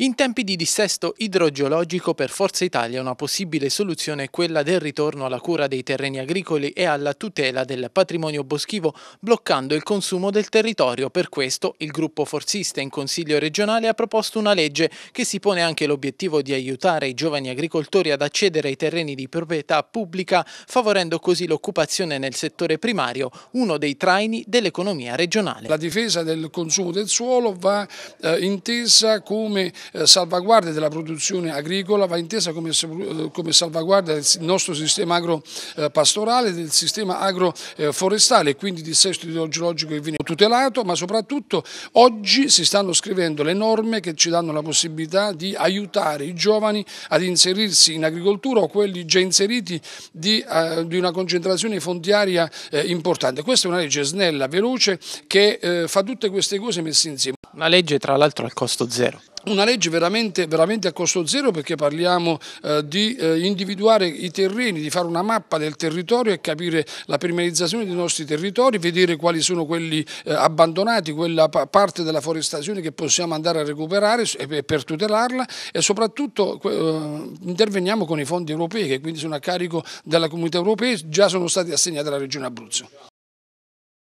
In tempi di dissesto idrogeologico per Forza Italia una possibile soluzione è quella del ritorno alla cura dei terreni agricoli e alla tutela del patrimonio boschivo bloccando il consumo del territorio. Per questo il gruppo forzista in Consiglio regionale ha proposto una legge che si pone anche l'obiettivo di aiutare i giovani agricoltori ad accedere ai terreni di proprietà pubblica favorendo così l'occupazione nel settore primario, uno dei traini dell'economia regionale. La difesa del consumo del suolo va eh, intesa come eh, salvaguardia della produzione agricola va intesa come, eh, salvaguardia del nostro sistema agropastorale, eh, del sistema agroforestale e quindi il sesto idrogeologico che viene tutelato, ma soprattutto oggi si stanno scrivendo le norme che ci danno la possibilità di aiutare i giovani ad inserirsi in agricoltura o quelli già inseriti di, uh, di una concentrazione fondiaria uh, importante. Questa è una legge snella, veloce, che uh, fa tutte queste cose messe insieme. Una legge tra l'altro al costo zero una legge veramente, veramente, a costo zero perché parliamo eh, di eh, individuare i terreni, di fare una mappa del territorio e capire la primarizzazione dei nostri territori, vedere quali sono quelli eh, abbandonati, quella parte della forestazione che possiamo andare a recuperare e, per tutelarla e soprattutto eh, interveniamo con i fondi europei che quindi sono a carico della comunità europea, e già sono stati assegnati alla regione Abruzzo.